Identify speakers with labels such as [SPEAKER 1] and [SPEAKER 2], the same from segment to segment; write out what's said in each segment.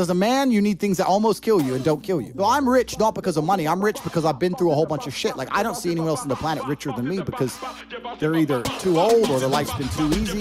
[SPEAKER 1] As a man, you need things that almost kill you and don't kill you. So I'm rich not because of money. I'm rich because I've been through a whole bunch of shit. Like, I don't see anyone else on the planet richer than me because they're either too old or their life's been too easy.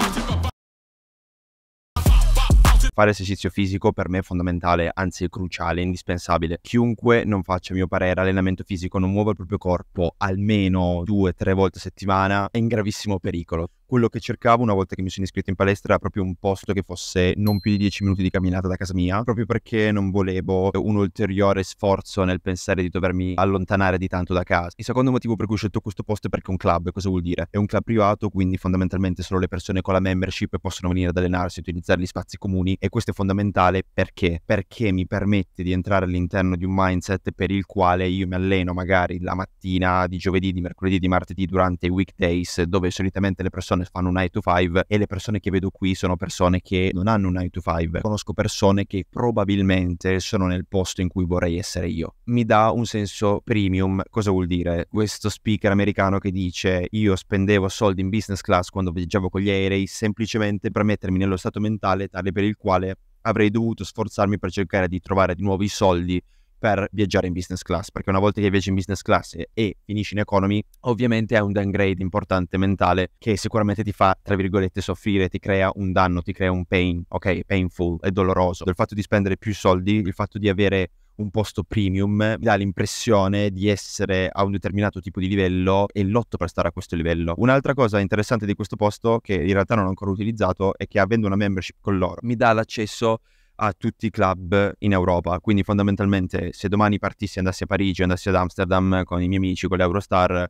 [SPEAKER 1] Fare esercizio fisico per me è fondamentale, anzi cruciale, indispensabile. Chiunque non faccia, a mio parere, allenamento fisico, non muova il proprio corpo almeno due o tre volte a settimana, è in gravissimo pericolo quello che cercavo una volta che mi sono iscritto in palestra era proprio un posto che fosse non più di 10 minuti di camminata da casa mia, proprio perché non volevo un ulteriore sforzo nel pensare di dovermi allontanare di tanto da casa. Il secondo motivo per cui ho scelto questo posto è perché è un club, cosa vuol dire? È un club privato, quindi fondamentalmente solo le persone con la membership possono venire ad allenarsi, e utilizzare gli spazi comuni e questo è fondamentale perché? Perché mi permette di entrare all'interno di un mindset per il quale io mi alleno magari la mattina di giovedì, di mercoledì, di martedì durante i weekdays dove solitamente le persone persone fanno un 9 to 5 e le persone che vedo qui sono persone che non hanno un 9 to 5. Conosco persone che probabilmente sono nel posto in cui vorrei essere io. Mi dà un senso premium. Cosa vuol dire? Questo speaker americano che dice io spendevo soldi in business class quando viaggiavo con gli aerei semplicemente per mettermi nello stato mentale tale per il quale avrei dovuto sforzarmi per cercare di trovare di nuovo i soldi per viaggiare in business class, perché una volta che viaggi in business class e, e finisci in economy, ovviamente è un downgrade importante mentale che sicuramente ti fa, tra virgolette, soffrire, ti crea un danno, ti crea un pain, ok? Painful, è doloroso. Il fatto di spendere più soldi, il fatto di avere un posto premium dà l'impressione di essere a un determinato tipo di livello e lotto per stare a questo livello. Un'altra cosa interessante di questo posto che in realtà non ho ancora utilizzato è che avendo una membership con loro mi dà l'accesso a a tutti i club in Europa. Quindi fondamentalmente se domani partissi, andassi a Parigi, andassi ad Amsterdam con i miei amici, con l'Eurostar,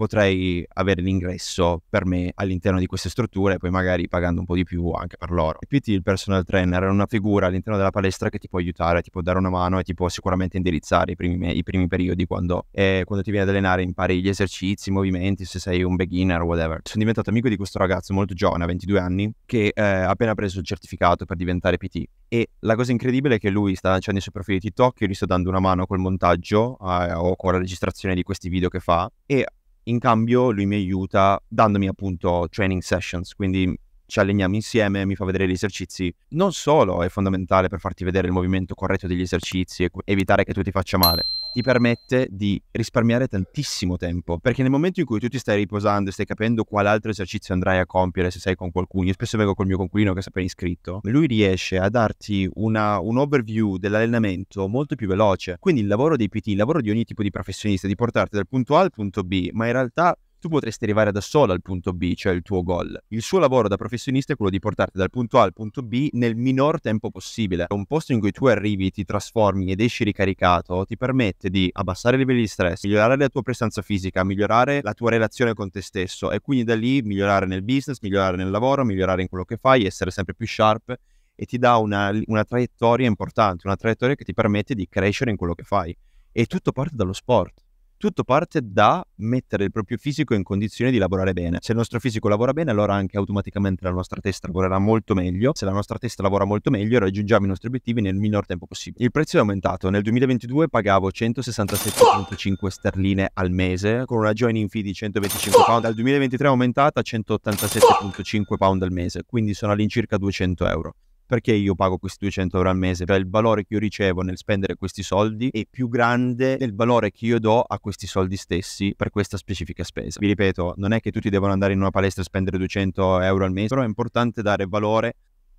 [SPEAKER 1] potrei avere l'ingresso per me all'interno di queste strutture, e poi magari pagando un po' di più anche per loro. Il PT, il personal trainer, è una figura all'interno della palestra che ti può aiutare, ti può dare una mano e ti può sicuramente indirizzare i primi, i primi periodi quando, eh, quando, ti viene ad allenare, impari gli esercizi, i movimenti, se sei un beginner, o whatever. Sono diventato amico di questo ragazzo molto giovane, a 22 anni, che eh, ha appena preso il certificato per diventare PT. E la cosa incredibile è che lui sta lanciando i suoi profili TikTok, io gli sto dando una mano col montaggio eh, o con la registrazione di questi video che fa e in cambio lui mi aiuta dandomi appunto training sessions, quindi ci alleniamo insieme, mi fa vedere gli esercizi. Non solo è fondamentale per farti vedere il movimento corretto degli esercizi e evitare che tu ti faccia male, ti permette di risparmiare tantissimo tempo, perché nel momento in cui tu ti stai riposando e stai capendo quale altro esercizio andrai a compiere se sei con qualcuno, io spesso vengo col mio conquilino che è appena iscritto, lui riesce a darti una, un overview dell'allenamento molto più veloce, quindi il lavoro dei PT, il lavoro di ogni tipo di professionista, è di portarti dal punto A al punto B, ma in realtà tu potresti arrivare da solo al punto B, cioè il tuo goal. Il suo lavoro da professionista è quello di portarti dal punto A al punto B nel minor tempo possibile. Un posto in cui tu arrivi, ti trasformi ed esci ricaricato ti permette di abbassare i livelli di stress, migliorare la tua prestanza fisica, migliorare la tua relazione con te stesso e quindi da lì migliorare nel business, migliorare nel lavoro, migliorare in quello che fai, essere sempre più sharp e ti dà una, una traiettoria importante, una traiettoria che ti permette di crescere in quello che fai. E tutto parte dallo sport tutto parte da mettere il proprio fisico in condizione di lavorare bene. Se il nostro fisico lavora bene, allora anche automaticamente la nostra testa lavorerà molto meglio. Se la nostra testa lavora molto meglio, raggiungiamo i nostri obiettivi nel minor tempo possibile. Il prezzo è aumentato. Nel 2022 pagavo 167,5 sterline al mese con una joining fee di 125 pound. Dal 2023 è aumentata a 187,5 pound al mese, quindi sono all'incirca 200 euro perché io pago questi 200 euro al mese? Cioè il valore che io ricevo nel spendere questi soldi è più grande del valore che io do a questi soldi stessi per questa specifica spesa. Vi ripeto, non è che tutti devono andare in una palestra e spendere 200 euro al mese, però è importante dare valore,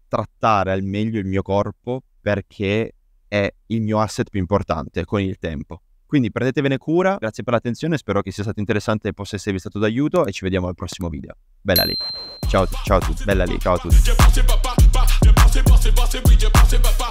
[SPEAKER 1] trattare al meglio il mio corpo perché è il mio asset più importante con il tempo. Quindi prendetevene cura, grazie per l'attenzione, spero che sia stato interessante e possa esservi stato d'aiuto e ci vediamo al prossimo video. Bella lì. Ciao, ciao a tutti, bella lì, ciao a tutti. boss it, boss it, we just boss it, but boss